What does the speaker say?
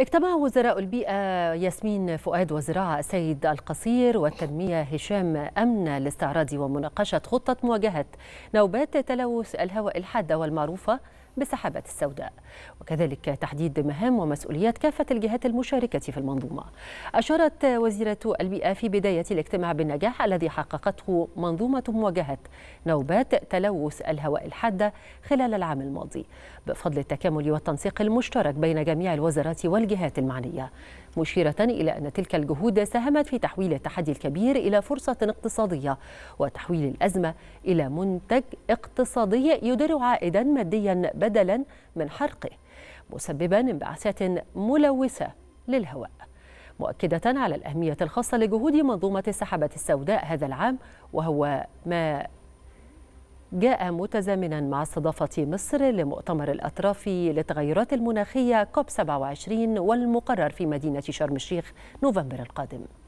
اجتمع وزراء البيئة ياسمين فؤاد وزراعة سيد القصير والتنمية هشام أمن لاستعراض ومناقشة خطة مواجهة نوبات تلوث الهواء الحادة والمعروفة بالسحابات السوداء وكذلك تحديد مهام ومسؤوليات كافة الجهات المشاركة في المنظومة أشارت وزيرة البيئة في بداية الاجتماع بالنجاح الذي حققته منظومة مواجهة نوبات تلوث الهواء الحادة خلال العام الماضي بفضل التكامل والتنسيق المشترك بين جميع الوزارات والجهات المعنية مشيرة إلى أن تلك الجهود ساهمت في تحويل التحدي الكبير إلى فرصة اقتصادية وتحويل الأزمة إلى منتج اقتصادي يدر عائدا ماديا بدلا من حرقه مسببا انبعاثات ملوثة للهواء مؤكدة على الأهمية الخاصة لجهود منظومة السحابة السوداء هذا العام وهو ما جاء متزامنا مع استضافة مصر لمؤتمر الأطراف للتغيرات المناخية كوب 27 والمقرر في مدينة شرم الشيخ نوفمبر القادم